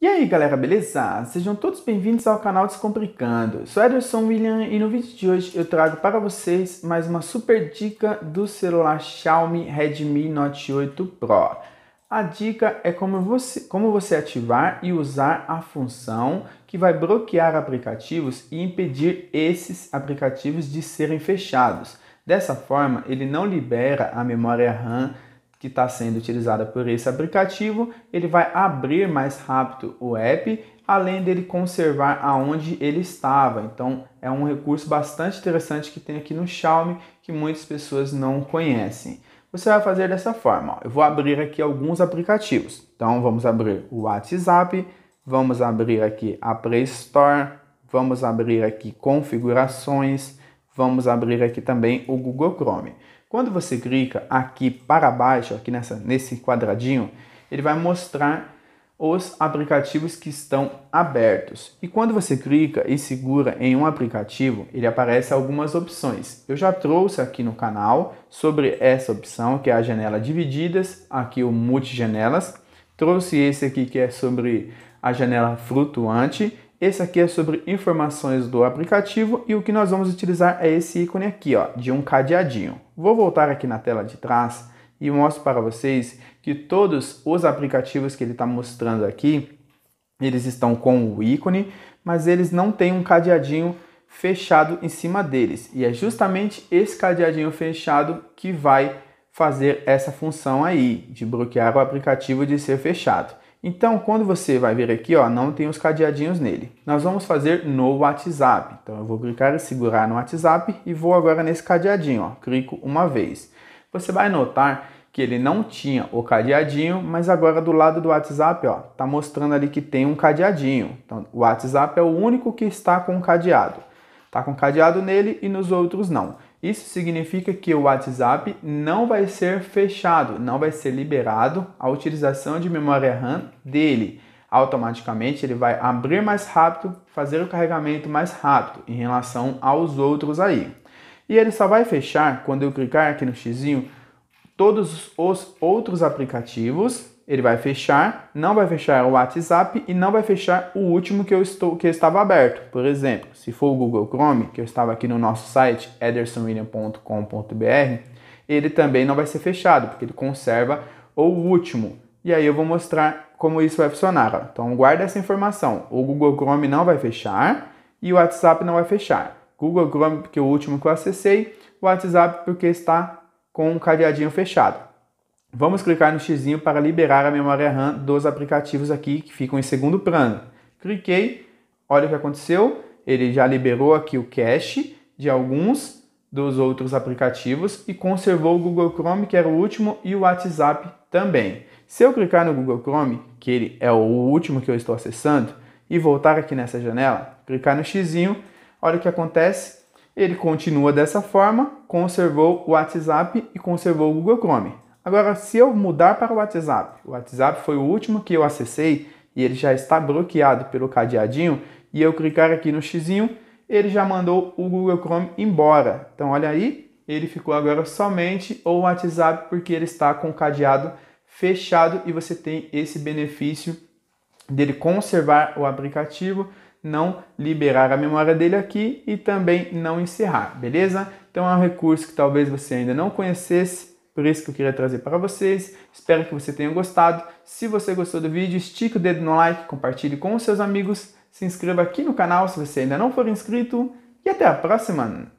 E aí galera, beleza? Sejam todos bem-vindos ao canal Descomplicando. Sou Ederson William e no vídeo de hoje eu trago para vocês mais uma super dica do celular Xiaomi Redmi Note 8 Pro. A dica é como você, como você ativar e usar a função que vai bloquear aplicativos e impedir esses aplicativos de serem fechados. Dessa forma, ele não libera a memória RAM que está sendo utilizada por esse aplicativo, ele vai abrir mais rápido o app, além dele conservar aonde ele estava. Então é um recurso bastante interessante que tem aqui no Xiaomi que muitas pessoas não conhecem. Você vai fazer dessa forma. Ó. Eu vou abrir aqui alguns aplicativos. Então vamos abrir o WhatsApp, vamos abrir aqui a Play Store, vamos abrir aqui configurações, vamos abrir aqui também o Google Chrome. Quando você clica aqui para baixo, aqui nessa, nesse quadradinho, ele vai mostrar os aplicativos que estão abertos. E quando você clica e segura em um aplicativo, ele aparece algumas opções. Eu já trouxe aqui no canal sobre essa opção, que é a janela divididas, aqui o multijanelas. Trouxe esse aqui que é sobre a janela flutuante esse aqui é sobre informações do aplicativo e o que nós vamos utilizar é esse ícone aqui, ó, de um cadeadinho. Vou voltar aqui na tela de trás e mostro para vocês que todos os aplicativos que ele está mostrando aqui, eles estão com o ícone, mas eles não têm um cadeadinho fechado em cima deles. E é justamente esse cadeadinho fechado que vai fazer essa função aí, de bloquear o aplicativo de ser fechado. Então, quando você vai ver aqui, ó, não tem os cadeadinhos nele. Nós vamos fazer no WhatsApp. Então, eu vou clicar e segurar no WhatsApp e vou agora nesse cadeadinho, ó, clico uma vez. Você vai notar que ele não tinha o cadeadinho, mas agora do lado do WhatsApp, ó, tá mostrando ali que tem um cadeadinho. Então, o WhatsApp é o único que está com cadeado. Tá com cadeado nele e nos outros não. Isso significa que o WhatsApp não vai ser fechado, não vai ser liberado a utilização de memória RAM dele. Automaticamente ele vai abrir mais rápido, fazer o carregamento mais rápido em relação aos outros aí. E ele só vai fechar quando eu clicar aqui no xizinho todos os outros aplicativos, ele vai fechar, não vai fechar o WhatsApp e não vai fechar o último que eu, estou, que eu estava aberto. Por exemplo, se for o Google Chrome, que eu estava aqui no nosso site edersonwilliam.com.br, ele também não vai ser fechado, porque ele conserva o último. E aí eu vou mostrar como isso vai funcionar. Então guarda essa informação. O Google Chrome não vai fechar e o WhatsApp não vai fechar. Google Chrome porque é o último que eu acessei, o WhatsApp porque está com um cadeadinho fechado. Vamos clicar no x para liberar a memória RAM dos aplicativos aqui que ficam em segundo plano. Cliquei, olha o que aconteceu, ele já liberou aqui o cache de alguns dos outros aplicativos e conservou o Google Chrome, que era o último, e o WhatsApp também. Se eu clicar no Google Chrome, que ele é o último que eu estou acessando, e voltar aqui nessa janela, clicar no X, olha o que acontece, ele continua dessa forma, conservou o WhatsApp e conservou o Google Chrome. Agora, se eu mudar para o WhatsApp, o WhatsApp foi o último que eu acessei e ele já está bloqueado pelo cadeadinho, e eu clicar aqui no X, ele já mandou o Google Chrome embora. Então, olha aí, ele ficou agora somente o WhatsApp porque ele está com o cadeado fechado e você tem esse benefício dele conservar o aplicativo não liberar a memória dele aqui e também não encerrar, beleza? Então é um recurso que talvez você ainda não conhecesse, por isso que eu queria trazer para vocês. Espero que você tenha gostado. Se você gostou do vídeo, estique o dedo no like, compartilhe com os seus amigos, se inscreva aqui no canal se você ainda não for inscrito e até a próxima!